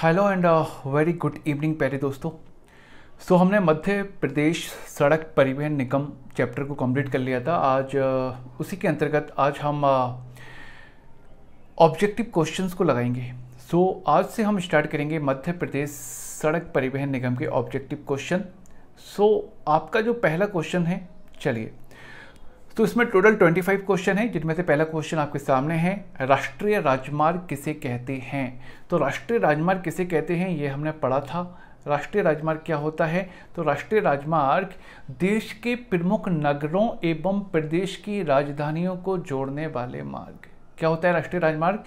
hello and very good evening प्यारे दोस्तों सो so, हमने मध्य प्रदेश सड़क परिवहन निगम चैप्टर को कंप्लीट कर लिया था आज उसी के अंतर्गत आज हम ऑब्जेक्टिव क्वेश्चंस को लगाएंगे सो so, आज से हम स्टार्ट करेंगे मध्य प्रदेश सड़क परिवहन निगम के ऑब्जेक्टिव क्वेश्चन सो आपका जो पहला क्वेश्चन है चलिए तो इसमें टोटल 25 क्वेश्चन है जिनमें से पहला क्वेश्चन आपके सामने है राष्ट्रीय राजमार्ग किसे कहते हैं तो राष्ट्रीय राजमार्ग किसे कहते हैं ये हमने पढ़ा था राष्ट्रीय राजमार्ग क्या होता है तो राष्ट्रीय राजमार्ग देश के प्रमुख नगरों एवं प्रदेश की राजधानियों को जोड़ने वाले मार्ग क्या होता है राष्ट्रीय राजमार्ग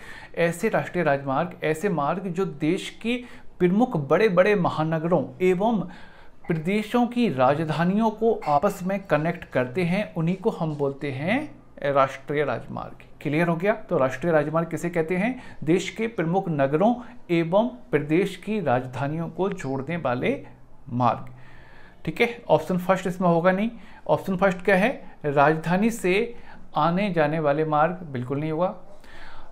ऐसे राष्ट्रीय राजमार्ग ऐसे मार्ग जो देश के प्रमुख बड़े बड़े महानगरों एवं प्रदेशों की राजधानियों को आपस में कनेक्ट करते हैं उन्हीं को हम बोलते हैं राष्ट्रीय राजमार्ग क्लियर हो गया तो राष्ट्रीय राजमार्ग किसे कहते हैं देश के प्रमुख नगरों एवं प्रदेश की राजधानियों को जोड़ने वाले मार्ग ठीक है ऑप्शन फर्स्ट इसमें होगा नहीं ऑप्शन फर्स्ट क्या है राजधानी से आने जाने वाले मार्ग बिल्कुल नहीं होगा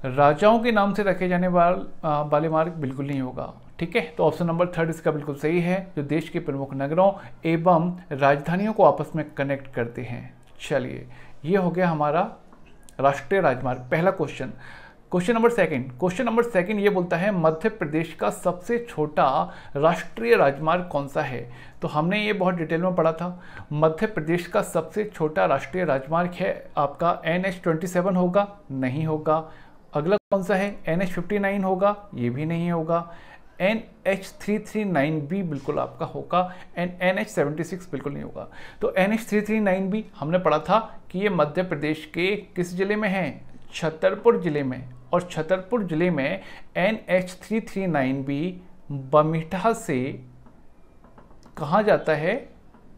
राजाओं के नाम से रखे जाने वाले मार्ग बिल्कुल नहीं होगा ठीक है तो ऑप्शन नंबर थर्ड इसका बिल्कुल सही है जो देश के प्रमुख नगरों एवं राजधानियों को आपस में कनेक्ट करते हैं चलिए ये हो गया हमारा राष्ट्रीय राजमार्ग पहला question question number second question number second ये बोलता है मध्य प्रदेश का सबसे छोटा राष्ट्रीय राजमार्ग कौन सा है तो हमने ये बहुत डिटेल में पढ़ा था मध्य प्रदेश का सबसे छोटा राष्ट्रीय राजमार्ग है आपका एन एच ट्वेंटी सेवन होगा नहीं होगा अगला कौन सा है एन एच फिफ्टी नाइन होगा ये भी नहीं होगा N H three three nine B बिल्कुल आपका होगा and N H seventy six बिल्कुल नहीं होगा तो N H three three nine B हमने पढ़ा था कि ये मध्य प्रदेश के किस ज़िले में है छतरपुर ज़िले में और छतरपुर ज़िले में N H three three nine B Bamitha से कहाँ जाता है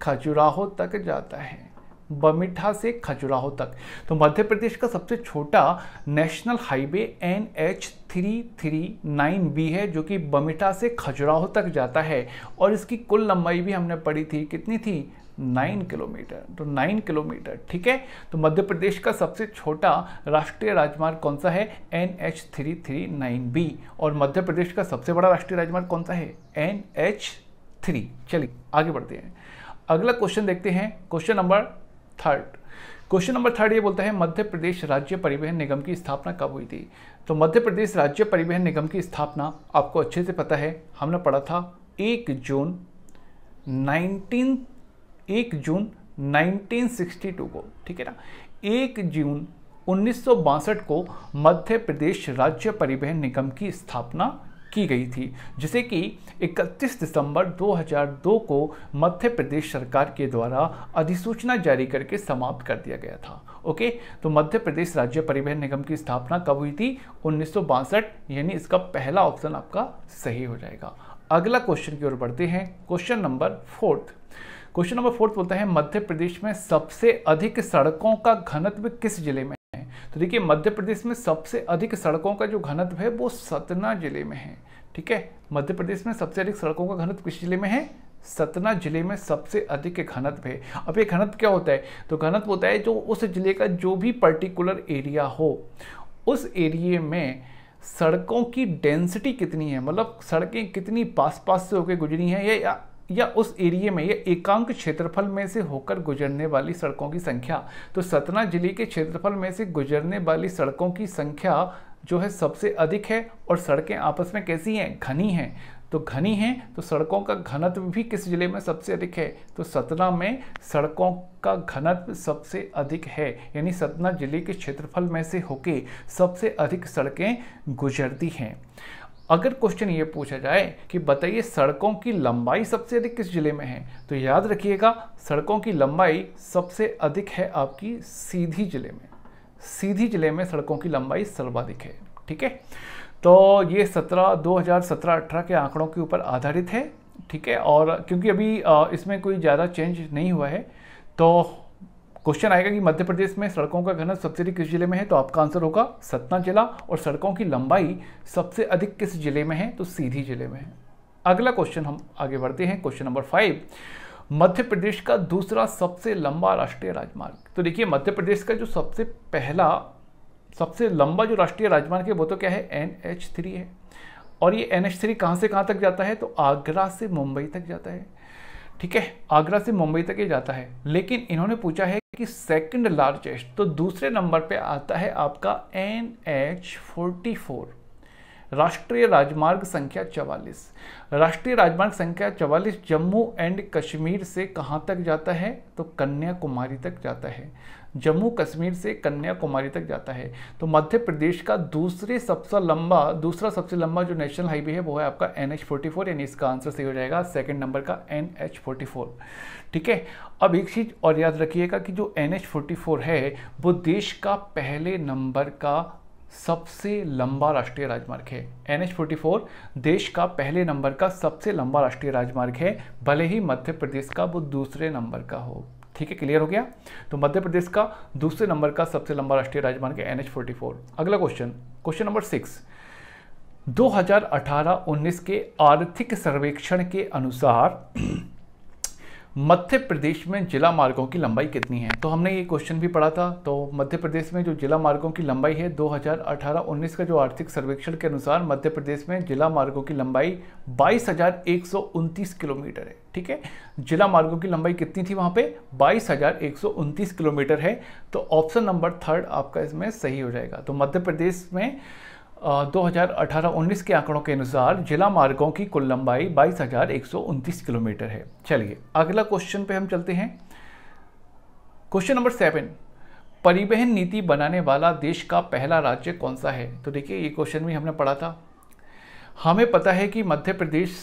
खजुराहो तक जाता है बमिठा से खजुराहो तक तो मध्य प्रदेश का सबसे छोटा national highway N H three three nine B है जो कि बमिठा से खजुराहो तक जाता है और इसकी कुल लंबाई भी हमने पढ़ी थी कितनी थी नाइन किलोमीटर तो नाइन किलोमीटर ठीक है तो मध्य प्रदेश का सबसे छोटा राष्ट्रीय राजमार्ग कौन सा है N H three three nine B और मध्य प्रदेश का सबसे बड़ा राष्ट्रीय राजमार्ग कौन सा है एन एच थ्री चलिए आगे बढ़ते हैं अगला क्वेश्चन देखते हैं question number third question number third ये बोलता है मध्य प्रदेश राज्य परिवहन निगम की स्थापना कब हुई थी तो मध्य प्रदेश राज्य परिवहन निगम की स्थापना आपको अच्छे से पता है हमने पढ़ा था एक जून नाइनटीन एक जून 1962 को ठीक है ना एक जून उन्नीस को मध्य प्रदेश राज्य परिवहन निगम की स्थापना की गई थी जिसे कि 31 दिसंबर 2002 को मध्य प्रदेश सरकार के द्वारा अधिसूचना जारी करके समाप्त कर दिया गया था ओके तो मध्य प्रदेश राज्य परिवहन निगम की स्थापना कब हुई थी उन्नीस यानी इसका पहला ऑप्शन आपका सही हो जाएगा अगला क्वेश्चन की ओर बढ़ते हैं question number fourth question number fourth बोलता है मध्य प्रदेश में सबसे अधिक सड़कों का घनत्व किस जिले में हैं तो देखिए मध्य प्रदेश में सबसे अधिक सड़कों का जो घनत्व है वो सतना जिले में है ठीक है मध्य प्रदेश में सबसे अधिक सड़कों का घनत्व किस जिले में है सतना जिले में सबसे अधिक घनत्व है अब ये घनत्व क्या होता है तो घनत्व होता है जो उस जिले का जो भी पर्टिकुलर एरिया हो उस एरिए में सड़कों की डेंसिटी कितनी है मतलब सड़कें कितनी पास पास से होकर गुजरी हैं या या उस एरिए में या एकांक क्षेत्रफल में से होकर गुजरने वाली सड़कों की संख्या तो सतना जिले के क्षेत्रफल में से गुजरने वाली सड़कों की संख्या जो है सबसे अधिक है और सड़कें आपस में कैसी हैं घनी हैं तो घनी हैं तो सड़कों का घनत्व भी किस जिले में सबसे अधिक है तो सतना में सड़कों का घनत्व सबसे अधिक है यानी सतना जिले के क्षेत्रफल में से होके सबसे अधिक सड़कें गुजरती हैं अगर क्वेश्चन ये पूछा जाए कि बताइए सड़कों की लंबाई सबसे अधिक किस जिले में है तो याद रखिएगा सड़कों की लंबाई सबसे अधिक है आपकी सीधी जिले में सीधी जिले में सड़कों की लंबाई सर्वाधिक है ठीक है तो ये हज़ार 2017 अठारह के आंकड़ों के ऊपर आधारित है ठीक है और क्योंकि अभी इसमें कोई ज़्यादा चेंज नहीं हुआ है तो क्वेश्चन आएगा कि मध्य प्रदेश में सड़कों का घनत्व सबसे अधिक किस जिले में है तो आपका आंसर होगा सतना जिला और सड़कों की लंबाई सबसे अधिक किस जिले में है तो सीधी जिले में है अगला क्वेश्चन हम आगे बढ़ते हैं question number five Madhya Pradesh का दूसरा सबसे लंबा राष्ट्रीय राजमार्ग तो देखिए मध्य प्रदेश का जो सबसे पहला सबसे लंबा जो राष्ट्रीय राजमार्ग है वो तो क्या है एन एच थ्री है और ये एन एच थ्री कहाँ से कहाँ तक जाता है तो आगरा से मुंबई तक जाता है ठीक है आगरा से मुंबई तक ये जाता है लेकिन इन्होंने पूछा है कि सेकंड लार्जेस्ट तो दूसरे नंबर पे आता है आपका एन एच फोर्टी फोर राष्ट्रीय राजमार्ग संख्या चवालीस राष्ट्रीय राजमार्ग संख्या चवालीस जम्मू एंड कश्मीर से कहाँ तक जाता है तो कन्याकुमारी तक जाता है जम्मू कश्मीर से कन्याकुमारी तक जाता है तो मध्य प्रदेश का दूसरे सबसे लंबा दूसरा सबसे लंबा जो नेशनल हाईवे है वो है आपका एन एच फोर्टी फोर यानी इसका आंसर सही हो जाएगा सेकेंड नंबर का एन एच फोर्टी फोर ठीक है अब एक चीज़ और याद रखिएगा कि जो एन एच फोर्टी फोर है वो देश का पहले नंबर का सबसे लंबा राष्ट्रीय राजमार्ग है एन एच फोर्टी फोर देश का पहले नंबर का सबसे लंबा राष्ट्रीय राजमार्ग है भले ही मध्य प्रदेश का वो दूसरे नंबर का हो ठीक है क्लियर हो गया तो मध्य प्रदेश का दूसरे नंबर का सबसे लंबा राष्ट्रीय राजमार्ग है एन अगला क्वेश्चन क्वेश्चन नंबर सिक्स 2018-19 के आर्थिक सर्वेक्षण के अनुसार मध्य प्रदेश में जिला मार्गों की लंबाई कितनी है तो हमने ये क्वेश्चन भी पढ़ा था तो मध्य प्रदेश में जो जिला मार्गों की लंबाई है 2018-19 का जो आर्थिक सर्वेक्षण के अनुसार मध्य प्रदेश में जिला मार्गों की लंबाई बाईस किलोमीटर है ठीक है जिला मार्गों की लंबाई कितनी थी वहाँ पे बाईस किलोमीटर है तो ऑप्शन नंबर थर्ड आपका इसमें सही हो जाएगा तो मध्य प्रदेश में 2018-19 के आंकड़ों के अनुसार जिला मार्गों की कुल लंबाई बाईस किलोमीटर है चलिए अगला क्वेश्चन पे हम चलते हैं क्वेश्चन नंबर सेवन परिवहन नीति बनाने वाला देश का पहला राज्य कौन सा है तो देखिए ये क्वेश्चन भी हमने पढ़ा था हमें पता है कि मध्य प्रदेश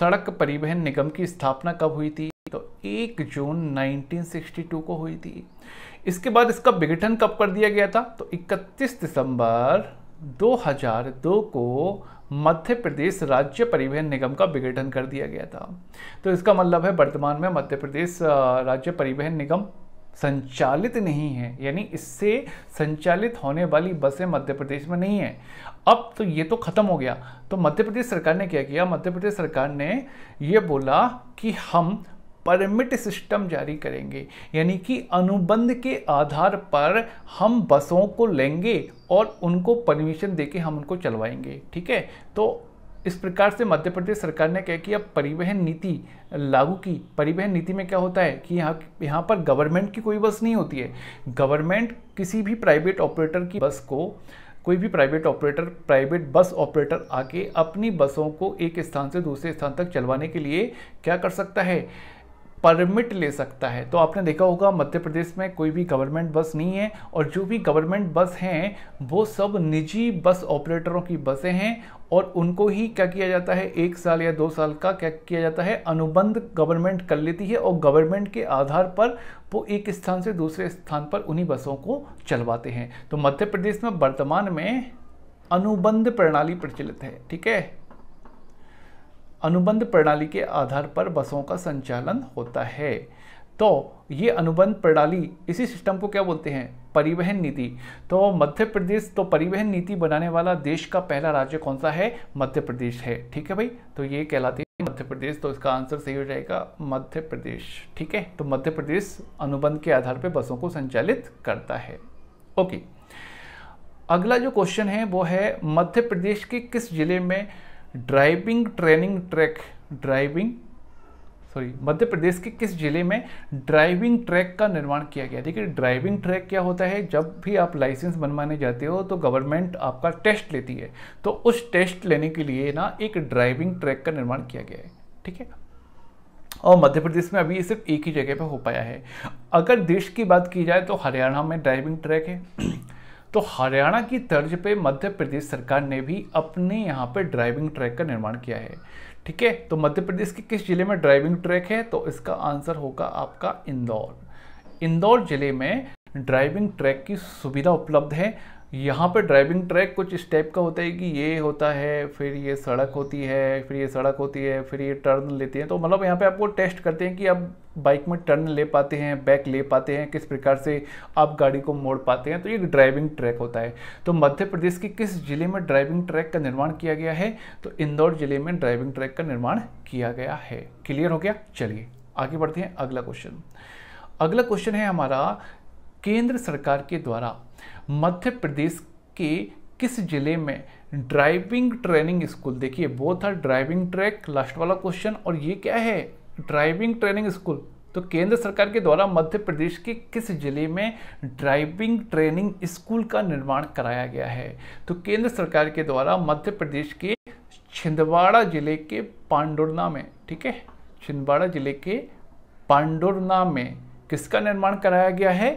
सड़क परिवहन निगम की स्थापना कब हुई थी तो 1 जून 1962 को हुई थी इसके बाद इसका विघटन कब कर दिया गया था तो 31 दिसंबर 2002 को मध्य प्रदेश राज्य परिवहन निगम का विघटन कर दिया गया था तो इसका मतलब है वर्तमान में मध्य प्रदेश राज्य परिवहन निगम संचालित नहीं है यानी इससे संचालित होने वाली बसें मध्य प्रदेश में नहीं है अब तो ये तो ख़त्म हो गया तो मध्य प्रदेश सरकार ने क्या किया मध्य प्रदेश सरकार ने ये बोला कि हम परमिट सिस्टम जारी करेंगे यानी कि अनुबंध के आधार पर हम बसों को लेंगे और उनको परमिशन देके हम उनको चलवाएंगे ठीक है तो इस प्रकार से मध्य प्रदेश सरकार ने क्या अब परिवहन नीति लागू की परिवहन नीति में क्या होता है कि यहाँ यहाँ पर गवर्नमेंट की कोई बस नहीं होती है गवर्नमेंट किसी भी प्राइवेट ऑपरेटर की बस को कोई भी private operator private bus operator आके अपनी बसों को एक स्थान से दूसरे स्थान तक चलवाने के लिए क्या कर सकता है परमिट ले सकता है तो आपने देखा होगा मध्य प्रदेश में कोई भी गवर्नमेंट बस नहीं है और जो भी गवर्नमेंट बस हैं वो सब निजी बस ऑपरेटरों की बसें हैं और उनको ही क्या किया जाता है एक साल या दो साल का क्या किया जाता है अनुबंध गवर्नमेंट कर लेती है और गवर्नमेंट के आधार पर वो एक स्थान से दूसरे स्थान पर उन्हीं बसों को चलवाते हैं तो मध्य प्रदेश में वर्तमान में अनुबंध प्रणाली प्रचलित है ठीक है अनुबंध प्रणाली के आधार पर बसों का संचालन होता है तो ये अनुबंध प्रणाली इसी सिस्टम को क्या बोलते हैं परिवहन नीति तो मध्य प्रदेश तो परिवहन नीति बनाने वाला देश का पहला राज्य कौन सा है मध्य प्रदेश है ठीक है भाई तो ये कहलाते हैं मध्य प्रदेश तो इसका आंसर सही हो जाएगा मध्य प्रदेश ठीक है तो मध्य प्रदेश अनुबंध के आधार पर बसों को संचालित करता है ओके अगला जो क्वेश्चन है वो है मध्य प्रदेश के किस जिले में driving training track driving sorry Madhya Pradesh के किस जिले में ड्राइविंग ट्रैक का निर्माण किया गया देखिए ड्राइविंग ट्रैक क्या होता है जब भी आप लाइसेंस बनवाने जाते हो तो गवर्नमेंट आपका टेस्ट लेती है तो उस टेस्ट लेने के लिए ना एक ड्राइविंग ट्रैक का निर्माण किया गया है ठीक है और मध्य प्रदेश में अभी सिर्फ एक ही जगह पर हो पाया है अगर देश की बात की जाए तो हरियाणा में ड्राइविंग ट्रैक है तो हरियाणा की तर्ज पे मध्य प्रदेश सरकार ने भी अपने यहाँ पे ड्राइविंग ट्रैक का निर्माण किया है ठीक है तो मध्य प्रदेश के किस जिले में ड्राइविंग ट्रैक है तो इसका आंसर होगा आपका इंदौर इंदौर जिले में ड्राइविंग ट्रैक की सुविधा उपलब्ध है यहाँ पर ड्राइविंग ट्रैक कुछ इस टाइप का होता है कि ये होता है फिर ये सड़क होती है फिर ये सड़क होती है फिर ये टर्न लेते हैं तो मतलब यहाँ पे आपको टेस्ट करते हैं कि आप बाइक में टर्न ले पाते हैं बैक ले पाते हैं किस प्रकार से आप गाड़ी को मोड़ पाते हैं तो ये ड्राइविंग ट्रैक होता है तो मध्य प्रदेश के किस ज़िले में ड्राइविंग ट्रैक का निर्माण किया गया है तो इंदौर ज़िले में ड्राइविंग ट्रैक का निर्माण किया गया है क्लियर हो गया चलिए आगे बढ़ते हैं अगला क्वेश्चन अगला क्वेश्चन है हमारा केंद्र सरकार के द्वारा मध्य प्रदेश के किस जिले में ड्राइविंग ट्रेनिंग स्कूल देखिए वो था ड्राइविंग ट्रैक लास्ट वाला क्वेश्चन और ये क्या है ड्राइविंग ट्रेनिंग स्कूल तो केंद्र सरकार के द्वारा मध्य प्रदेश के किस जिले में ड्राइविंग ट्रेनिंग स्कूल का निर्माण कराया गया है तो केंद्र सरकार के द्वारा मध्य प्रदेश के छिंदवाड़ा जिले के पांडुरना में ठीक है छिंदवाड़ा जिले के पांडुरना में किसका निर्माण कराया गया है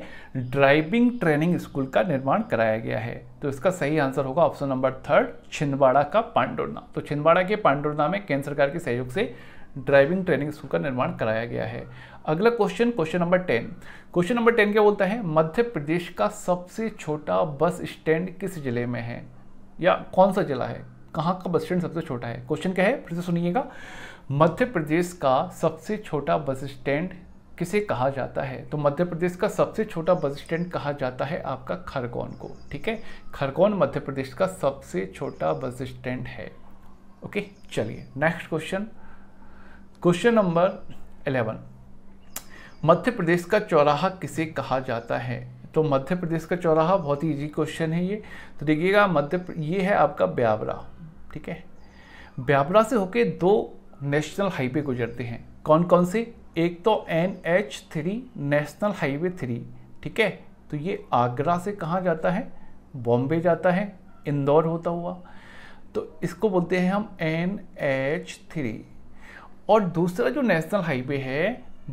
ड्राइविंग ट्रेनिंग स्कूल का निर्माण कराया गया है तो इसका सही आंसर होगा ऑप्शन नंबर थर्ड छिंदवाड़ा का पांडुर्ना तो छिंदवाड़ा के पांडुर्ना में केंद्र सरकार के सहयोग से ड्राइविंग ट्रेनिंग स्कूल का निर्माण कराया गया है अगला question question number ten question number ten क्या बोलता है मध्य प्रदेश का सबसे छोटा बस स्टैंड किस जिले में है या कौन सा जिला है कहाँ का बस स्टैंड सबसे छोटा है क्वेश्चन क्या है फिर से सुनिएगा मध्य प्रदेश का सबसे छोटा बस स्टैंड किसे कहा जाता है तो मध्य प्रदेश का सबसे छोटा बस स्टैंड कहा जाता है आपका खरगोन को ठीक है खरगोन मध्य प्रदेश का सबसे छोटा बस स्टैंड है ओके चलिए next question question number eleven Madhya Pradesh का चौराहा किसे कहा जाता है तो मध्य प्रदेश का चौराहा बहुत ही इजी क्वेश्चन है ये तो देखिएगा मध्य ये है आपका ब्यावरा ठीक है ब्यावरा से होके दो नेशनल हाईवे गुजरते हैं कौन कौन से एक तो N H three national highway three ठीक है तो ये आगरा से कहाँ जाता है बॉम्बे जाता है इंदौर होता हुआ तो इसको बोलते हैं हम एन एच थ्री और दूसरा जो नेशनल हाईवे है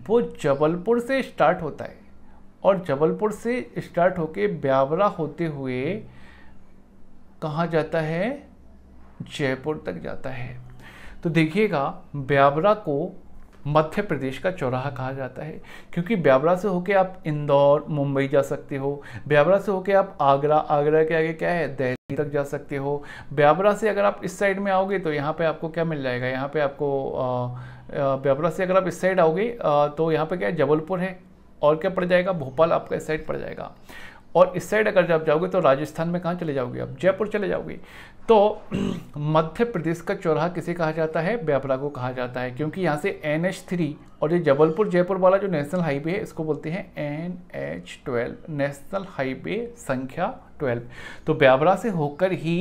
वो जबलपुर से स्टार्ट होता है और जबलपुर से स्टार्ट होके ब्यावरा होते हुए कहाँ जाता है जयपुर तक जाता है तो देखिएगा ब्यावरा को मध्य प्रदेश का चौराहा कहा जाता है क्योंकि ब्यावरा से होके आप इंदौर मुंबई जा सकते हो ब्यावरा से होके आप आगरा आगरा के आगे क्या है दिल्ली तक जा सकते हो ब्यावरा से अगर आप इस साइड में आओगे तो यहाँ पे आपको क्या मिल जाएगा यहाँ पे आपको ब्यावरा से अगर आप इस साइड आओगे तो यहाँ पे क्या है जबलपुर है और क्या पड़ जाएगा भोपाल आपका इस साइड पड़ जाएगा और इस साइड अगर जब जाओगे तो राजस्थान में कहाँ चले जाओगे आप जयपुर चले जाओगे तो मध्य प्रदेश का चौराहा किसे कहा जाता है ब्यापरा को कहा जाता है क्योंकि यहाँ से एन एच थ्री और ये जबलपुर जयपुर वाला जो नेशनल हाईवे है इसको बोलते हैं N H twelve national highway संख्या ट्वेल्व तो ब्यावरा से होकर ही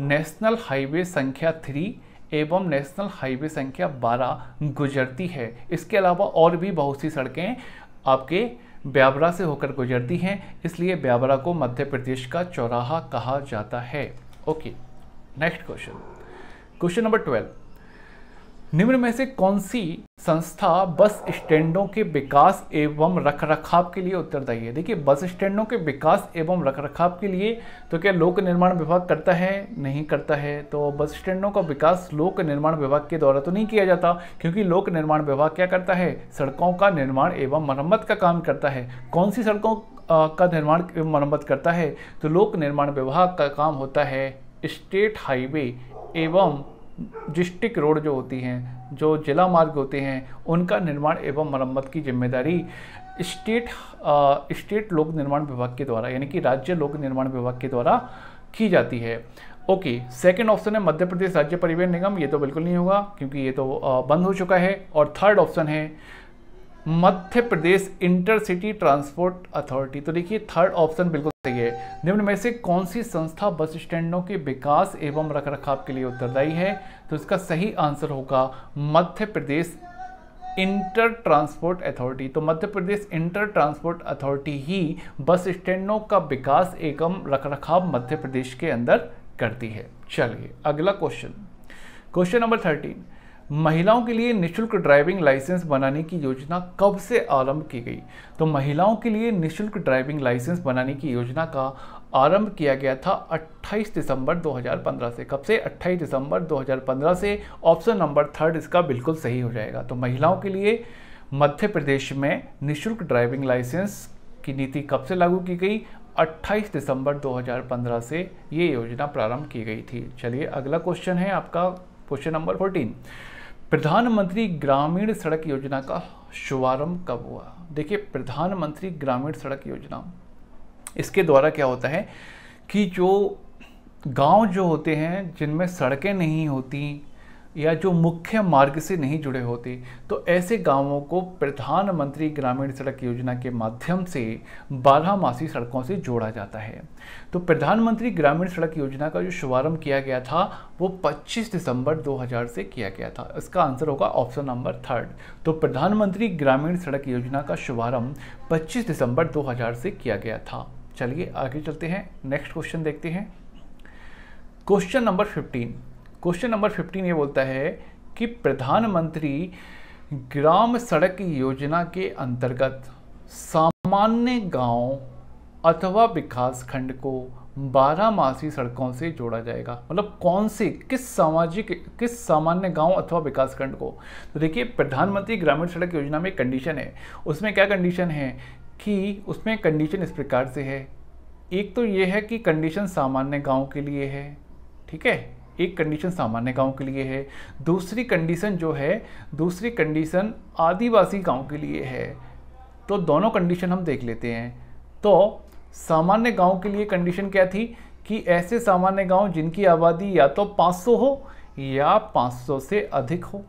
नेशनल हाईवे संख्या थ्री एवं नेशनल हाईवे संख्या बारह गुजरती है इसके अलावा और भी बहुत सी सड़कें आपके ब्यावरा से होकर गुजरती हैं इसलिए ब्यावरा को मध्य प्रदेश का चौराहा कहा जाता है okay next question question number twelve निम्न में से कौन सी संस्था बस स्टैंडों के विकास एवं रखरखाव के लिए उत्तरदायी है देखिए बस स्टैंडों के विकास एवं रखरखाव के लिए तो क्या लोक निर्माण विभाग करता है नहीं करता है तो बस स्टैंडों का विकास लोक निर्माण विभाग के द्वारा तो नहीं किया जाता क्योंकि लोक निर्माण विभाग क्या करता है सड़कों का निर्माण एवं मरम्मत का काम करता है कौन सी सड़कों का निर्माण एवं मरम्मत करता है तो लोक निर्माण विभाग का काम होता है स्टेट हाईवे एवं डिस्ट्रिक्ट रोड जो होती हैं जो जिला मार्ग होते हैं उनका निर्माण एवं मरम्मत की जिम्मेदारी स्टेट स्टेट लोक निर्माण विभाग के द्वारा यानी कि राज्य लोक निर्माण विभाग के द्वारा की जाती है ओके सेकंड ऑप्शन है मध्य प्रदेश राज्य परिवहन निगम ये तो बिल्कुल नहीं होगा क्योंकि ये तो बंद हो चुका है और थर्ड ऑप्शन है Madhya Pradesh intercity transport authority तो देखिए थर्ड ऑप्शन बिल्कुल सही है निम्न में से कौन सी संस्था बस स्टैंडों के विकास एवं रखरखाव के लिए उत्तरदायी है तो इसका सही आंसर होगा Madhya Pradesh inter transport authority तो Madhya Pradesh inter transport authority ही बस स्टैंडों का विकास एवं रखरखाव मध्य प्रदेश के अंदर करती है चलिए अगला क्वेश्चन क्वेश्चन नंबर थर्टीन महिलाओं के लिए निशुल्क ड्राइविंग लाइसेंस बनाने की योजना कब से आरंभ की गई तो महिलाओं के लिए निशुल्क ड्राइविंग लाइसेंस बनाने की योजना का आरंभ किया गया था 28 दिसंबर 2015 से कब से 28 दिसंबर 2015 से ऑप्शन नंबर थर्ड इसका बिल्कुल सही हो जाएगा तो महिलाओं के लिए मध्य प्रदेश में निःशुल्क ड्राइविंग लाइसेंस की नीति कब से लागू की गई 28 दिसंबर 2015 से ये योजना प्रारंभ की गई थी चलिए अगला क्वेश्चन है आपका क्वेश्चन नंबर प्रधानमंत्री ग्रामीण सड़क योजना का शुभारंभ कब हुआ देखिए प्रधानमंत्री ग्रामीण सड़क योजना इसके द्वारा क्या होता है कि जो गांव जो होते हैं जिनमें सड़कें नहीं होती या जो मुख्य मार्ग से नहीं जुड़े होते तो ऐसे गांवों को प्रधानमंत्री ग्रामीण सड़क योजना के माध्यम से बारहमासी सड़कों से जोड़ा जाता है तो प्रधानमंत्री ग्रामीण सड़क योजना का जो शुभारंभ किया गया था वो 25 दिसंबर 2000 से किया गया था इसका आंसर होगा ऑप्शन नंबर थर्ड तो प्रधानमंत्री ग्रामीण सड़क योजना का शुभारंभ पच्चीस दिसंबर दो से किया गया था चलिए आगे चलते हैं नेक्स्ट क्वेश्चन देखते हैं question number fifteen question number fifteen ये बोलता है कि प्रधानमंत्री ग्राम सड़क योजना के अंतर्गत सामान्य गांव अथवा विकास खंड को बारह मासी सड़कों से जोड़ा जाएगा मतलब कौन से किस सामाजिक किस सामान्य गांव अथवा विकास खंड को तो देखिए प्रधानमंत्री ग्रामीण सड़क योजना में कंडीशन है उसमें क्या कंडीशन है कि उसमें कंडीशन इस प्रकार से है एक तो ये है कि कंडीशन सामान्य गांव के लिए है ठीक है एक कंडीशन सामान्य गांव के लिए है दूसरी कंडीशन जो है दूसरी कंडीशन आदिवासी गांव के लिए है तो दोनों कंडीशन हम देख लेते हैं तो सामान्य गांव के लिए कंडीशन क्या थी कि ऐसे सामान्य गांव जिनकी आबादी या तो 500 हो या 500 से अधिक हो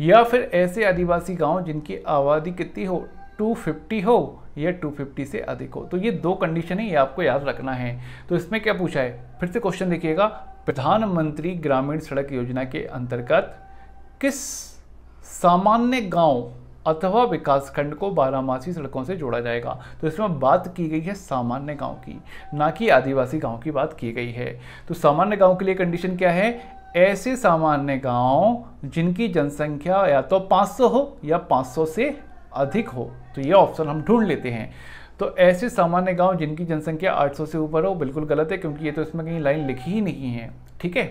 या फिर ऐसे आदिवासी गांव जिनकी आबादी कितनी हो 250 हो या 250 से अधिक हो तो ये दो कंडीशन है ये आपको याद रखना है तो इसमें क्या पूछा है फिर से क्वेश्चन देखिएगा प्रधानमंत्री ग्रामीण सड़क योजना के अंतर्गत किस सामान्य गांव अथवा विकासखंड को बारामासी सड़कों से जोड़ा जाएगा तो इसमें बात की गई है सामान्य गांव की ना कि आदिवासी गांव की बात की गई है तो सामान्य गांव के लिए कंडीशन क्या है ऐसे सामान्य गांव जिनकी जनसंख्या या तो 500 हो या 500 से अधिक हो तो ये ऑप्शन हम ढूंढ लेते हैं तो ऐसे सामान्य गांव जिनकी जनसंख्या 800 से ऊपर हो बिल्कुल गलत है क्योंकि ये तो इसमें कहीं लाइन लिखी ही नहीं है ठीक है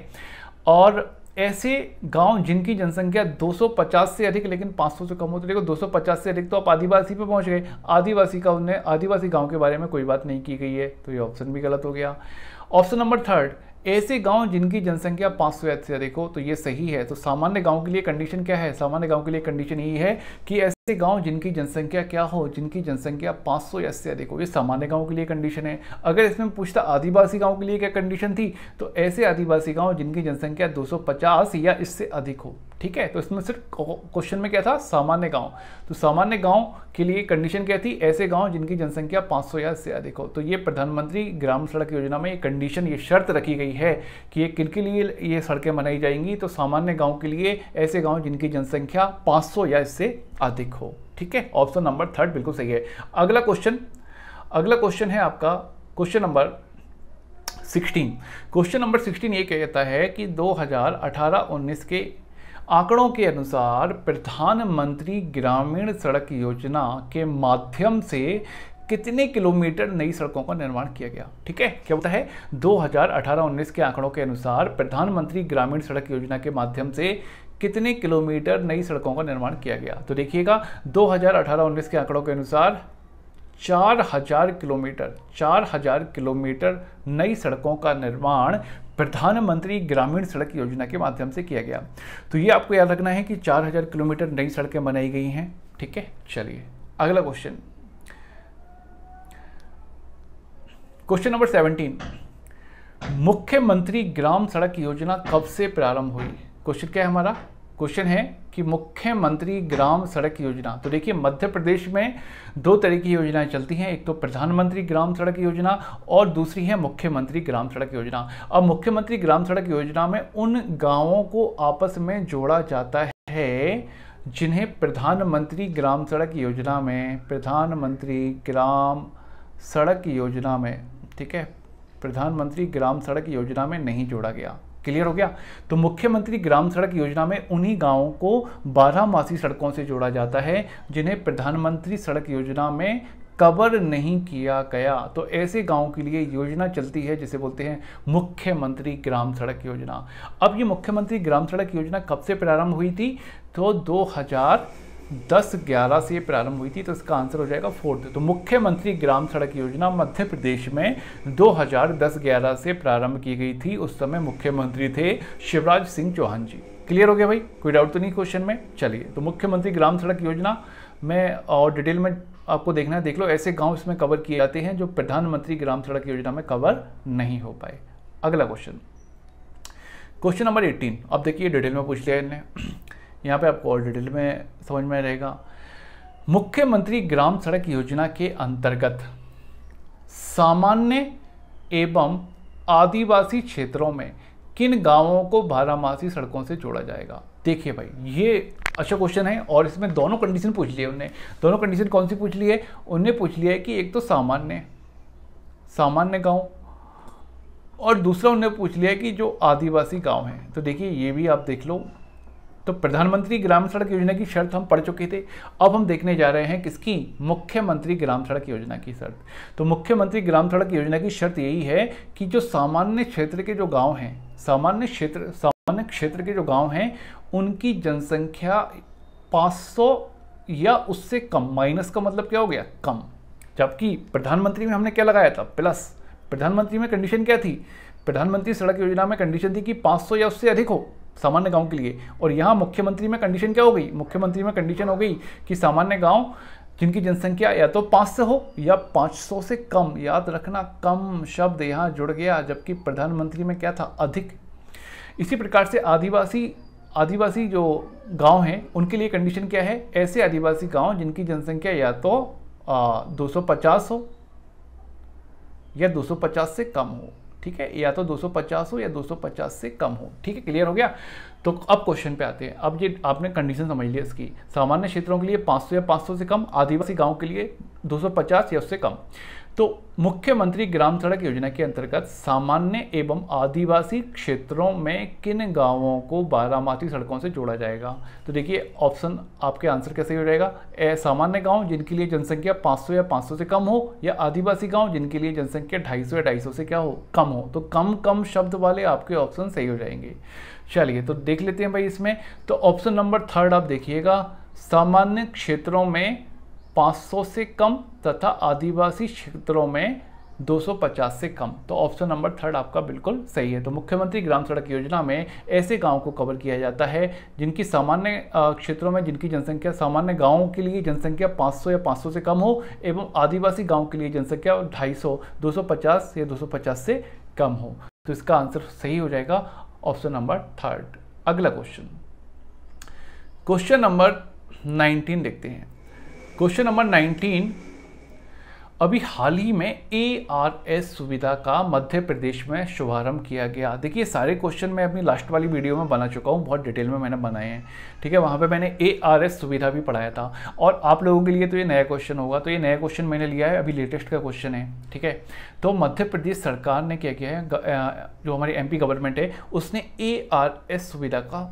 और ऐसे गांव जिनकी जनसंख्या 250 से अधिक लेकिन 500 से कम हो तो देखो 250 से अधिक तो आप आदिवासी पे पहुंच गए आदिवासी का उन्हें आदिवासी गांव के बारे में कोई बात नहीं की गई है तो ये ऑप्शन भी गलत हो गया ऑप्शन नंबर थर्ड ऐसे गांव जिनकी जनसंख्या 500 सौ से अधिक हो तो ये सही है तो सामान्य गांव के लिए कंडीशन क्या है सामान्य गांव के लिए कंडीशन यही है कि ऐसे गांव जिनकी जनसंख्या क्या हो जिनकी जनसंख्या 500 या इससे अधिक हो ये सामान्य गांव के लिए कंडीशन है अगर इसमें पूछता आदिवासी गांव के लिए क्या कंडीशन थी तो ऐसे आदिवासी गांव जिनकी जनसंख्या 250 या इससे अधिक हो ठीक है तो इसमें सिर्फ क्वेश्चन में क्या था सामान्य गांव तो सामान्य गांव के लिए कंडीशन क्या थी ऐसे गांव जिनकी जनसंख्या 500 या इससे अधिक हो तो ये प्रधानमंत्री ग्राम सड़क योजना में ये कंडीशन ये शर्त रखी गई है कि ये किन के लिए ये सड़कें बनाई जाएंगी तो सामान्य गांव के लिए ऐसे गांव जिनकी जनसंख्या पाँच या इससे अधिक हो ठीक है ऑप्शन नंबर थर्ड बिल्कुल सही है अगला क्वेश्चन अगला क्वेश्चन है आपका क्वेश्चन नंबर 16 क्वेश्चन नंबर 16 ये कहता है कि 2018-19 के आंकड़ों के अनुसार प्रधानमंत्री ग्रामीण सड़क योजना के माध्यम से कितने किलोमीटर नई सड़कों का निर्माण किया गया ठीक है क्या होता है 2018-19 के आंकड़ों के अनुसार प्रधानमंत्री ग्रामीण सड़क योजना के माध्यम से कितने किलोमीटर नई सड़कों का निर्माण किया गया तो देखिएगा 2018-19 के आंकड़ों के अनुसार 4000 किलोमीटर 4000 किलोमीटर नई सड़कों का निर्माण प्रधानमंत्री ग्रामीण सड़क योजना के माध्यम से किया गया तो ये आपको याद रखना है कि 4000 किलोमीटर नई सड़कें बनाई गई हैं ठीक है चलिए अगला क्वेश्चन क्वेश्चन नंबर 17 मुख्यमंत्री ग्राम सड़क योजना कब से प्रारंभ हुई क्वेश्चन क्या है हमारा क्वेश्चन है कि मुख्यमंत्री ग्राम सड़क योजना तो देखिए मध्य प्रदेश में दो तरह की योजनाएं चलती हैं एक तो प्रधानमंत्री ग्राम सड़क योजना और दूसरी है मुख्यमंत्री ग्राम सड़क योजना अब मुख्यमंत्री ग्राम सड़क योजना में उन गांवों को आपस में जोड़ा जाता है जिन्हें प्रधानमंत्री ग्राम सड़क योजना में प्रधानमंत्री ग्राम सड़क योजना में ठीक है प्रधानमंत्री ग्राम सड़क योजना में नहीं जोड़ा गया क्लियर हो गया तो मुख्यमंत्री ग्राम सड़क योजना में उन्हीं गांवों को बारह मासी सड़कों से जोड़ा जाता है जिन्हें प्रधानमंत्री सड़क योजना में कवर नहीं किया गया तो ऐसे गांव के लिए योजना चलती है जिसे बोलते हैं मुख्यमंत्री ग्राम सड़क योजना अब ये मुख्यमंत्री ग्राम सड़क योजना कब से प्रारंभ हुई थी तो 2000 दस ग्यारह से प्रारंभ हुई थी तो इसका आंसर हो जाएगा फोर्थ तो मुख्यमंत्री ग्राम सड़क योजना मध्य प्रदेश में 2010 ग्यारह से प्रारंभ की गई थी उस समय मुख्यमंत्री थे शिवराज सिंह चौहान जी क्लियर हो गया भाई कोई डाउट तो नहीं क्वेश्चन में चलिए तो मुख्यमंत्री ग्राम सड़क योजना में और डिटेल में आपको देखना है देख लो ऐसे गांव इसमें कवर किए जाते हैं जो प्रधानमंत्री ग्राम सड़क योजना में कवर नहीं हो पाए अगला क्वेश्चन क्वेश्चन नंबर 18 अब देखिए डिटेल में पूछ लिया इन्हें यहाँ पे आपको और डिटेल में समझ में रहेगा मुख्यमंत्री ग्राम सड़क योजना के अंतर्गत सामान्य एवं आदिवासी क्षेत्रों में किन गांवों को बारामासी सड़कों से जोड़ा जाएगा देखिए भाई ये अच्छा क्वेश्चन है और इसमें दोनों कंडीशन पूछ लिए उनने दोनों कंडीशन कौन सी पूछ ली है उनने पूछ लिया है कि एक तो सामान्य सामान्य गांव और दूसरा उनने पूछ लिया है कि जो आदिवासी गांव हैं तो देखिए ये भी आप देख लो तो प्रधानमंत्री ग्राम सड़क योजना की शर्त हम पढ़ चुके थे अब हम देखने जा रहे हैं किसकी मुख्यमंत्री ग्राम सड़क योजना की शर्त तो मुख्यमंत्री ग्राम सड़क योजना की शर्त यही है कि जो सामान्य क्षेत्र के जो गांव हैं सामान्य क्षेत्र सामान्य क्षेत्र के जो गांव हैं उनकी जनसंख्या 500 या उससे कम माइनस का मतलब क्या हो गया कम जबकि प्रधानमंत्री में हमने क्या लगाया था प्लस प्रधानमंत्री में कंडीशन क्या थी प्रधानमंत्री सड़क योजना में कंडीशन थी कि 500 या उससे अधिक हो सामान्य गांव के लिए और यहाँ मुख्यमंत्री में कंडीशन क्या हो गई मुख्यमंत्री में कंडीशन हो गई कि सामान्य गांव जिनकी जनसंख्या या तो पाँच से हो या पाँच सौ से कम याद रखना कम शब्द यहाँ जुड़ गया जबकि प्रधानमंत्री में क्या था अधिक इसी प्रकार से आदिवासी आदिवासी जो गांव हैं उनके लिए कंडीशन क्या है ऐसे आदिवासी गांव जिनकी जनसंख्या या तो आ, 250 हो या 250 से कम हो ठीक है या तो 250 हो या 250 से कम हो ठीक है क्लियर हो गया तो अब क्वेश्चन पे आते हैं अब ये आपने कंडीशन समझ लिया इसकी सामान्य क्षेत्रों के लिए 500 या 500 से कम आदिवासी गांव के लिए 250 या उससे कम तो मुख्यमंत्री ग्राम सड़क योजना के अंतर्गत सामान्य एवं आदिवासी क्षेत्रों में किन गांवों को बारामाती सड़कों से जोड़ा जाएगा तो देखिए ऑप्शन आपके आंसर कैसे हो जाएगा ए सामान्य गांव जिनके लिए जनसंख्या 500 या 500 से कम हो या आदिवासी गांव जिनके लिए जनसंख्या ढाई या ढाई से क्या हो कम हो तो कम कम शब्द वाले आपके ऑप्शन सही हो जाएंगे चलिए तो देख लेते हैं भाई इसमें तो ऑप्शन नंबर थर्ड आप देखिएगा सामान्य क्षेत्रों में 500 से कम तथा आदिवासी क्षेत्रों में 250 से कम तो ऑप्शन नंबर थर्ड आपका बिल्कुल सही है तो मुख्यमंत्री ग्राम सड़क योजना में ऐसे गांव को कवर किया जाता है जिनकी सामान्य क्षेत्रों में जिनकी जनसंख्या सामान्य गांवों के लिए जनसंख्या 500 या 500 से कम हो एवं आदिवासी गांव के लिए जनसंख्या 250 250 या 250 से कम हो तो इसका आंसर सही हो जाएगा ऑप्शन नंबर थर्ड अगला क्वेश्चन क्वेश्चन नंबर नाइनटीन देखते हैं क्वेश्चन नंबर 19 अभी हाल ही में ए आर एस सुविधा का मध्य प्रदेश में शुभारंभ किया गया देखिए सारे क्वेश्चन मैं अपनी लास्ट वाली वीडियो में बना चुका हूँ बहुत डिटेल में मैंने बनाए हैं ठीक है वहाँ पे मैंने ए आर एस सुविधा भी पढ़ाया था और आप लोगों के लिए तो ये नया क्वेश्चन होगा तो ये नया क्वेश्चन मैंने लिया है अभी लेटेस्ट का क्वेश्चन है ठीक है तो मध्य प्रदेश सरकार ने क्या किया है जो हमारी एम गवर्नमेंट है उसने ए आर एस सुविधा का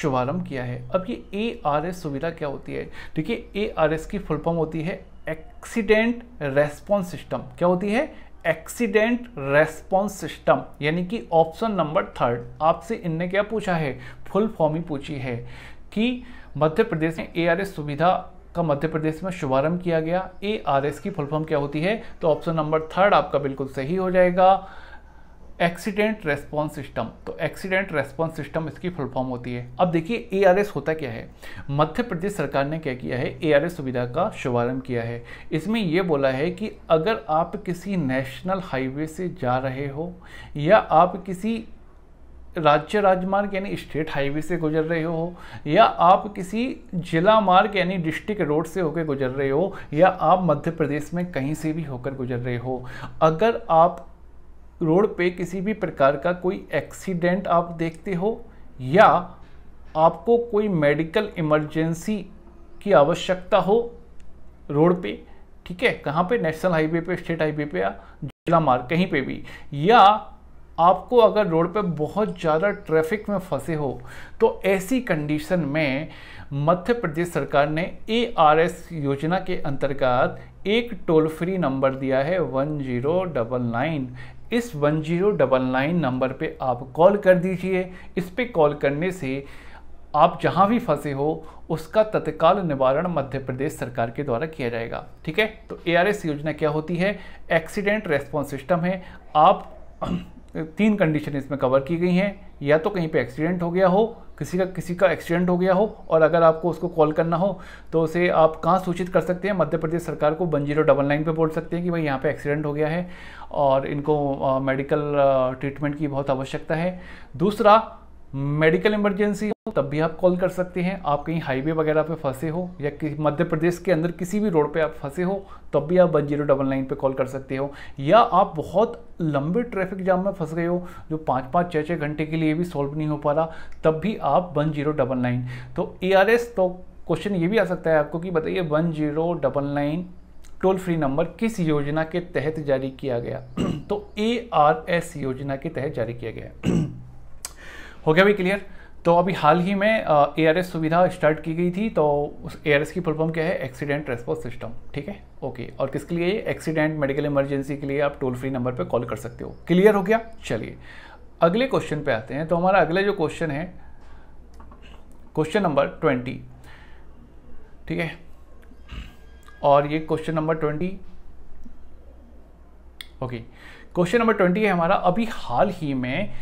शुभारंभ किया है अब ये ए आर एस सुविधा क्या होती है देखिए ए आर एस की फुल फॉर्म होती है एक्सीडेंट रेस्पॉन्स सिस्टम क्या होती है एक्सीडेंट रेस्पॉन्स सिस्टम यानी कि ऑप्शन नंबर थर्ड आपसे इनने क्या पूछा है फुल फॉर्म ही पूछी है कि मध्य प्रदेश में एआरएस सुविधा का मध्य प्रदेश में शुभारंभ किया गया एआरएस की फुल फॉर्म क्या होती है तो ऑप्शन नंबर थर्ड आपका बिल्कुल सही हो जाएगा एक्सीडेंट रेस्पॉन्स सिस्टम तो एक्सीडेंट रेस्पॉन्स सिस्टम इसकी फुल फॉर्म होती है अब देखिए एआरएस होता क्या है मध्य प्रदेश सरकार ने क्या किया है एआरएस सुविधा का शुभारंभ किया है इसमें यह बोला है कि अगर आप किसी नेशनल हाईवे से जा रहे हो या आप किसी राज्य राजमार्ग यानी स्टेट हाईवे से गुजर रहे हो या आप किसी जिला मार्ग यानी डिस्ट्रिक्ट रोड से होकर गुजर रहे हो या आप मध्य प्रदेश में कहीं से भी होकर गुजर रहे हो अगर आप रोड पे किसी भी प्रकार का कोई एक्सीडेंट आप देखते हो या आपको कोई मेडिकल इमरजेंसी की आवश्यकता हो रोड पे ठीक है कहाँ पे नेशनल हाईवे पे स्टेट हाईवे पे या जिला मार्ग कहीं पे भी या आपको अगर रोड पे बहुत ज़्यादा ट्रैफिक में फंसे हो तो ऐसी कंडीशन में मध्य प्रदेश सरकार ने ए आर एस योजना के अंतर्गत एक टोल फ्री नंबर दिया है वन जीरो डबल नाइन इस one zero double nine number पे आप कॉल कर दीजिए इस पर कॉल करने से आप जहाँ भी फंसे हो उसका तत्काल निवारण मध्य प्रदेश सरकार के द्वारा किया जाएगा ठीक है तो ए योजना क्या होती है एक्सीडेंट रेस्पॉन्स सिस्टम है आप तीन कंडीशन इसमें कवर की गई हैं या तो कहीं पे एक्सीडेंट हो गया हो किसी का किसी का एक्सीडेंट हो गया हो और अगर आपको उसको कॉल करना हो तो उसे आप कहाँ सूचित कर सकते हैं मध्य प्रदेश सरकार को वन जीरो डबल नाइन पर बोल सकते हैं कि भाई यहाँ पे एक्सीडेंट हो गया है और इनको मेडिकल ट्रीटमेंट की बहुत आवश्यकता है दूसरा मेडिकल इमरजेंसी हो तब भी आप कॉल कर सकते हैं आप कहीं हाईवे वगैरह पे फंसे हो या मध्य प्रदेश के अंदर किसी भी रोड पे आप फंसे हो तब भी आप वन जीरो डबल नाइन पर कॉल कर सकते हो या आप बहुत लंबे ट्रैफिक जाम में फंस गए हो जो पाँच पाँच छः छः घंटे के लिए भी सॉल्व नहीं हो पा रहा तब भी आप वन जीरो डबल नाइन तो ए तो क्वेश्चन ये भी आ सकता है आपको कि बताइए one zero double nine toll free number किस योजना के तहत जारी किया गया तो ए आर एस योजना के तहत जारी किया गया हो गया भाई क्लियर तो अभी हाल ही में ए आर एस सुविधा स्टार्ट की गई थी तो उस ए आर एस की फुलफॉर्म क्या है एक्सीडेंट रेस्पॉन्स सिस्टम ठीक है ओके और किसके लिए एक्सीडेंट मेडिकल इमरजेंसी के लिए आप टोल फ्री नंबर पर कॉल कर सकते हो क्लियर हो गया चलिए अगले क्वेश्चन पे आते हैं तो हमारा अगला जो क्वेश्चन है क्वेश्चन नंबर ट्वेंटी ठीक है और ये question number twenty okay question number twenty है हमारा अभी हाल ही में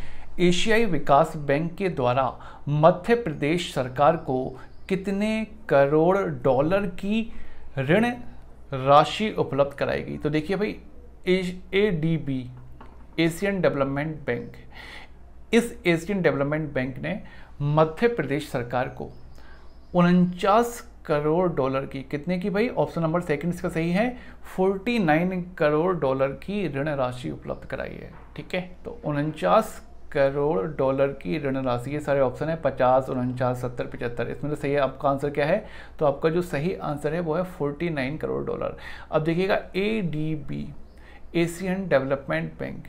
एशियाई विकास बैंक के द्वारा मध्य प्रदेश सरकार को कितने करोड़ डॉलर की ऋण राशि उपलब्ध कराई गई तो देखिए भाई A D B Asian development bank इस एशियन डेवलपमेंट बैंक ने मध्य प्रदेश सरकार को उनचास करोड़ डॉलर की कितने की भाई ऑप्शन नंबर सेकंड इसका सही है 49 करोड़ डॉलर की ऋण राशि उपलब्ध कराई है ठीक है तो उनचास करोड़ डॉलर की ऋण राशि ये सारे ऑप्शन है पचास उनचास सत्तर पचहत्तर इसमें तो सही है आपका आंसर क्या है तो आपका जो सही आंसर है वो है फोर्टी नाइन करोड़ डॉलर अब देखिएगा A D B Asian development bank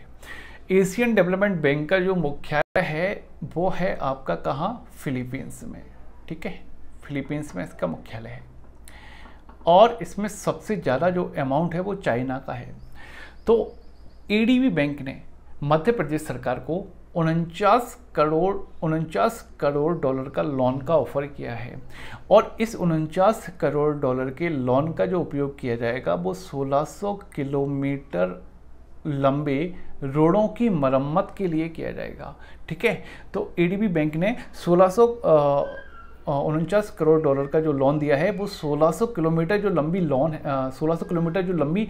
Asian development bank का जो मुख्यालय है वो है आपका कहाँ फिलीपींस में ठीक है फिलीपींस में इसका मुख्यालय है और इसमें सबसे ज़्यादा जो अमाउंट है वो चाइना का है तो ईडीबी बैंक ने मध्य प्रदेश सरकार को उनचास करोड़ उनचास करोड़ डॉलर का लोन का ऑफ़र किया है और इस उनचास करोड़ डॉलर के लोन का जो उपयोग किया जाएगा वो 1600 किलोमीटर लंबे रोडों की मरम्मत के लिए किया जाएगा ठीक है तो एडीबी बैंक ने 1600 उनचास करोड़ डॉलर का जो लोन दिया है वो 1600 किलोमीटर जो लंबी लोन सोलह सौ किलोमीटर जो लंबी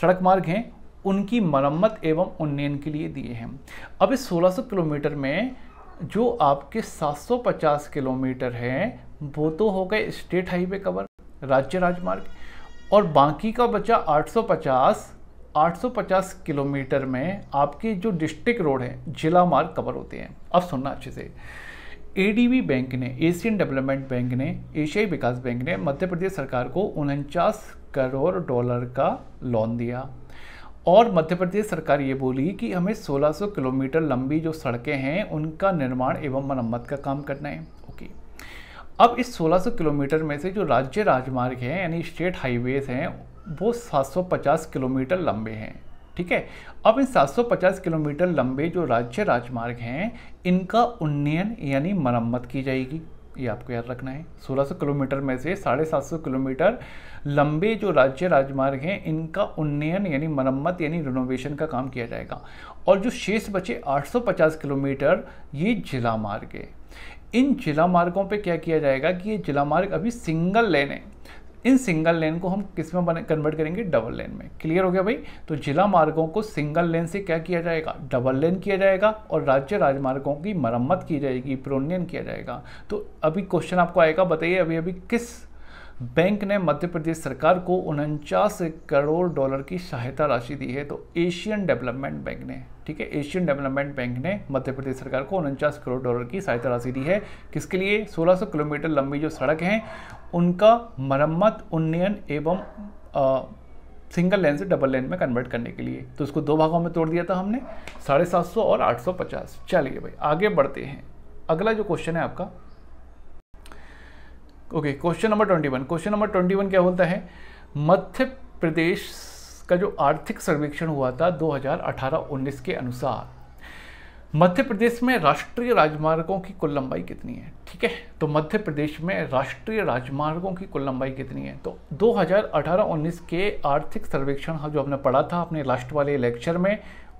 सड़क मार्ग हैं उनकी मरम्मत एवं उन्नयन के लिए दिए हैं अब इस 1600 किलोमीटर में जो आपके 750 किलोमीटर हैं वो तो हो गए स्टेट हाईवे कवर राज्य राजमार्ग और बाकी का बचा 850 850 किलोमीटर में आपके जो डिस्ट्रिक्ट रोड हैं जिला मार्ग कवर होते हैं अब सुनना अच्छे से एडीबी बैंक ने एशियन डेवलपमेंट बैंक ने एशियाई विकास बैंक ने मध्य प्रदेश सरकार को उनचास करोड़ डॉलर का लोन दिया और मध्य प्रदेश सरकार ये बोली कि हमें 1600 किलोमीटर लंबी जो सड़कें हैं उनका निर्माण एवं मरम्मत का काम करना है ओके अब इस 1600 किलोमीटर में से जो राज्य राजमार्ग हैं यानी स्टेट हाईवेज हैं वो 750 किलोमीटर लंबे हैं ठीक है अब इन 750 किलोमीटर लंबे जो राज्य राजमार्ग हैं इनका उन्नयन यानी मरम्मत की जाएगी ये आपको याद रखना है 1600 किलोमीटर में से साढ़े सात सौ किलोमीटर लंबे जो राज्य राजमार्ग हैं इनका उन्नयन यानी मरम्मत यानी रिनोवेशन का काम किया जाएगा और जो शेष बचे 850 किलोमीटर ये जिला मार्ग है इन जिला मार्गों पे क्या किया जाएगा कि ये जिला मार्ग अभी सिंगल लेन है इन सिंगल लेन को हम किस में कन्वर्ट करेंगे डबल लेन में क्लियर हो गया भाई तो जिला मार्गों को सिंगल लेन से क्या किया जाएगा डबल लेन किया जाएगा और राज्य राजमार्गों की मरम्मत की जाएगी प्रोन्नयन किया जाएगा तो अभी क्वेश्चन आपको आएगा बताइए अभी अभी किस बैंक ने मध्य प्रदेश सरकार को उनचास करोड़ डॉलर की सहायता राशि दी है तो एशियन डेवलपमेंट बैंक ने ठीक है एशियन डेवलपमेंट बैंक ने मध्य प्रदेश सरकार को उनचास करोड़ डॉलर की सहायता राशि दी है किसके लिए 1600 किलोमीटर लंबी जो सड़क हैं उनका मरम्मत उन्नयन एवं सिंगल लेन से डबल लेन में कन्वर्ट करने के लिए तो उसको दो भागों में तोड़ दिया था हमने साढ़े सात सौ और आठ सौ पचास चलिए भाई आगे बढ़ते हैं अगला जो क्वेश्चन है आपका okay question number twenty one question number twenty one क्या बोलता है मध्य प्रदेश का जो आर्थिक सर्वेक्षण हुआ था 2018-19 के अनुसार मध्य प्रदेश में राष्ट्रीय राजमार्गों की कुल लंबाई कितनी है ठीक है तो मध्य प्रदेश में राष्ट्रीय राजमार्गों की कुल लंबाई कितनी है तो 2018-19 के आर्थिक सर्वेक्षण जो हमने पढ़ा था अपने लास्ट वाले लेक्चर में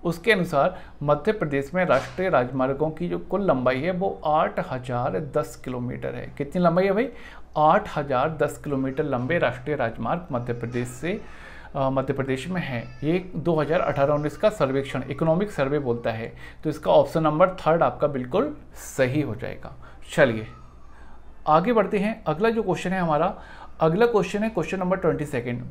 उसके अनुसार मध्य प्रदेश में राष्ट्रीय राजमार्गों की जो कुल लंबाई है वो आठ हज़ार दस किलोमीटर है कितनी लंबाई है भाई आठ हज़ार दस किलोमीटर लंबे राष्ट्रीय राजमार्ग मध्य प्रदेश से मध्य प्रदेश में है ये 2018-19 का सर्वेक्षण इकोनॉमिक सर्वे बोलता है तो इसका ऑप्शन नंबर थर्ड आपका बिल्कुल सही हो जाएगा चलिए आगे बढ़ते हैं अगला जो क्वेश्चन है हमारा अगला क्वेश्चन है क्वेश्चन नंबर ट्वेंटी सेकेंड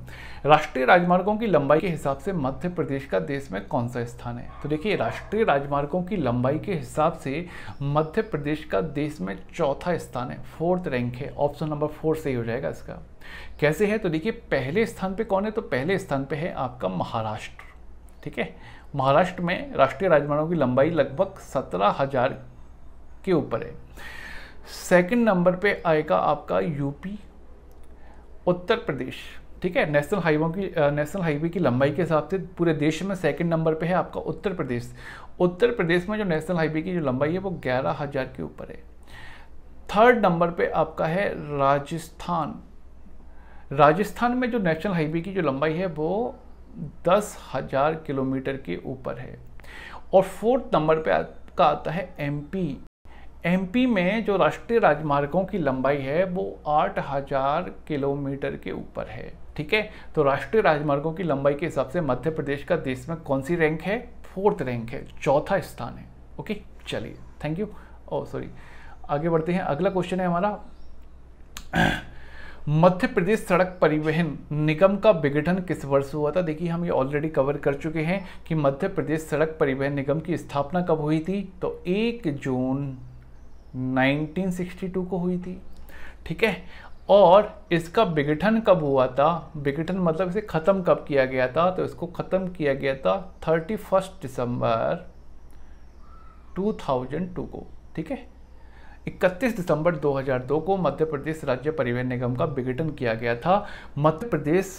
राष्ट्रीय राजमार्गों की लंबाई के हिसाब से मध्य प्रदेश का देश में कौन सा स्थान है तो देखिए राष्ट्रीय राजमार्गों की लंबाई के हिसाब से मध्य प्रदेश का देश में चौथा स्थान है फोर्थ रैंक है ऑप्शन नंबर फोर सही हो जाएगा इसका कैसे है तो देखिए पहले स्थान पे कौन है तो पहले स्थान पे है आपका महाराष्ट्र ठीक है महाराष्ट्र में राष्ट्रीय राजमार्गों की लंबाई लगभग सत्रह हजार के ऊपर है सेकंड नंबर पे आएगा आपका यूपी उत्तर प्रदेश ठीक है नेशनल हाईवे की नेशनल हाईवे की लंबाई के हिसाब से पूरे देश में सेकंड नंबर पे है आपका उत्तर प्रदेश उत्तर प्रदेश में जो नेशनल हाईवे की जो लंबाई है वो ग्यारह के ऊपर है थर्ड नंबर पे आपका है राजस्थान राजस्थान में जो नेशनल हाईवे की जो लंबाई है वो दस हज़ार किलोमीटर के ऊपर है और फोर्थ नंबर पे आपका आता है एमपी एमपी में जो राष्ट्रीय राजमार्गों की लंबाई है वो आठ हज़ार किलोमीटर के ऊपर है ठीक है तो राष्ट्रीय राजमार्गों की लंबाई के हिसाब से मध्य प्रदेश का देश में कौन सी रैंक है फोर्थ रैंक है चौथा स्थान है ओके चलिए थैंक यू ओ सॉरी आगे बढ़ते हैं अगला क्वेश्चन है हमारा मध्य प्रदेश सड़क परिवहन निगम का विघटन किस वर्ष हुआ था देखिए हम ये ऑलरेडी कवर कर चुके हैं कि मध्य प्रदेश सड़क परिवहन निगम की स्थापना कब हुई थी तो एक जून 1962 को हुई थी ठीक है और इसका विघटन कब हुआ था विघटन मतलब इसे ख़त्म कब किया गया था तो इसको ख़त्म किया गया था थर्टी फर्स्ट दिसंबर टू को ठीक है 31 दिसंबर 2002 को मध्य प्रदेश राज्य परिवहन निगम का विघटन किया गया था मध्य प्रदेश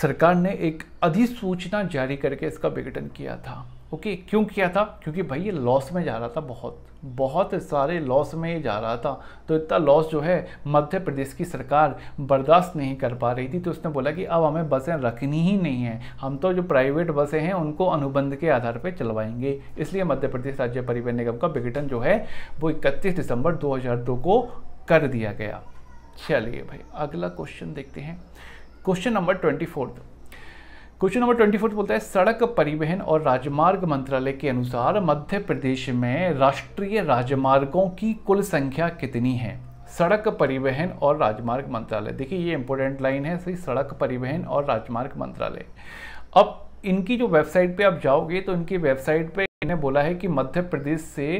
सरकार ने एक अधिसूचना जारी करके इसका विघटन किया था ओके क्यों किया था क्योंकि भाई ये लॉस में जा रहा था बहुत बहुत सारे लॉस में ये जा रहा था तो इतना लॉस जो है मध्य प्रदेश की सरकार बर्दाश्त नहीं कर पा रही थी तो उसने बोला कि अब हमें बसें रखनी ही नहीं है हम तो जो प्राइवेट बसें हैं उनको अनुबंध के आधार पर चलवाएंगे इसलिए मध्य प्रदेश राज्य परिवहन निगम का विघटन जो है वो इकतीस दिसंबर दो को कर दिया गया चलिए भाई अगला क्वेश्चन देखते हैं question number twenty fourth question number twenty fourth बोलता है सड़क परिवहन और राजमार्ग मंत्रालय के अनुसार मध्य प्रदेश में राष्ट्रीय राजमार्गों की कुल संख्या कितनी है सड़क परिवहन और राजमार्ग मंत्रालय देखिए ये इंपॉर्टेंट लाइन है सही सड़क परिवहन और राजमार्ग मंत्रालय अब इनकी जो वेबसाइट पे आप जाओगे तो इनकी वेबसाइट पे इन्हें बोला है कि मध्य प्रदेश से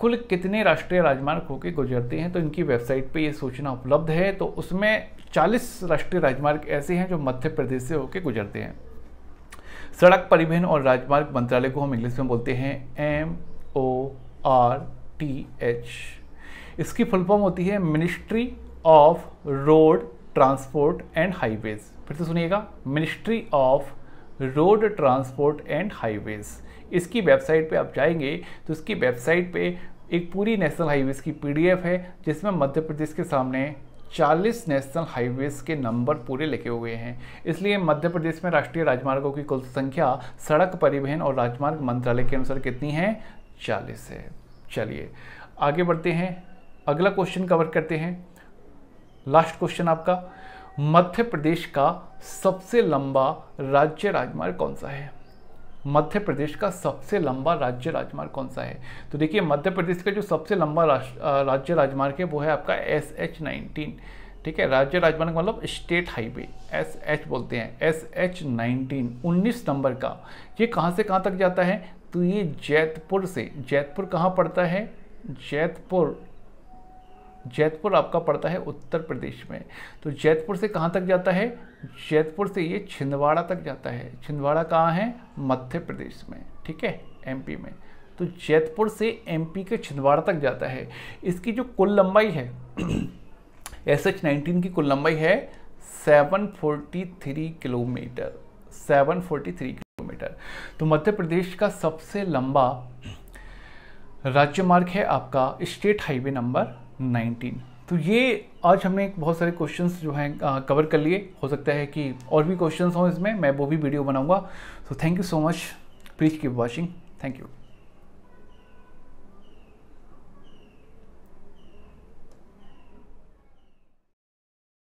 कुल कितने राष्ट्रीय राजमार्ग होकर गुजरते हैं तो इनकी वेबसाइट पे ये सूचना उपलब्ध है तो उसमें चालीस राष्ट्रीय राजमार्ग ऐसे हैं जो मध्य प्रदेश से होकर गुजरते हैं सड़क परिवहन और राजमार्ग मंत्रालय को हम इंग्लिश में बोलते हैं M O R T H इसकी फुल फॉर्म होती है ministry of road transport and highways फिर से सुनिएगा ministry of road transport and highways इसकी वेबसाइट पे आप जाएंगे तो इसकी वेबसाइट पे एक पूरी नेशनल हाईवेज की पीडीएफ है जिसमें मध्य प्रदेश के सामने 40 नेशनल हाईवेज के नंबर पूरे लिखे हुए हैं इसलिए मध्य प्रदेश में राष्ट्रीय राजमार्गों की कुल संख्या सड़क परिवहन और राजमार्ग मंत्रालय के अनुसार कितनी है 40 है चलिए आगे बढ़ते हैं अगला क्वेश्चन कवर करते हैं लास्ट क्वेश्चन आपका मध्य प्रदेश का सबसे लंबा राज्य राजमार्ग कौन सा है मध्य प्रदेश का सबसे लंबा राज्य राजमार्ग कौन सा है तो देखिए मध्य प्रदेश का जो सबसे लंबा राज्य राजमार्ग है वो है आपका एस एच नाइनटीन ठीक है राज्य राजमार्ग मतलब स्टेट हाईवे एस एच बोलते हैं एस एच नाइनटीन उन्नीस नंबर का ये कहाँ से कहाँ तक जाता है तो ये जैतपुर से जैतपुर कहाँ पड़ता है जैतपुर जैतपुर आपका पड़ता है उत्तर प्रदेश में तो जैतपुर से कहाँ तक जाता है जैतपुर से ये छिंदवाड़ा तक जाता है छिंदवाड़ा कहाँ है मध्य प्रदेश में ठीक है एमपी में तो जैतपुर से एमपी के छिंदवाड़ा तक जाता है इसकी जो कुल लंबाई है एस एच नाइनटीन की कुल लंबाई है 743 किलोमीटर 743 किलोमीटर तो मध्य प्रदेश का सबसे लंबा राज्य मार्ग है आपका स्टेट हाईवे नंबर नाइनटीन तो ये आज हमने बहुत सारे क्वेश्चंस जो हैं कवर कर लिए हो सकता है कि और भी क्वेश्चंस हों इसमें मैं वो भी वीडियो बनाऊंगा so thank you so much please keep watching thank you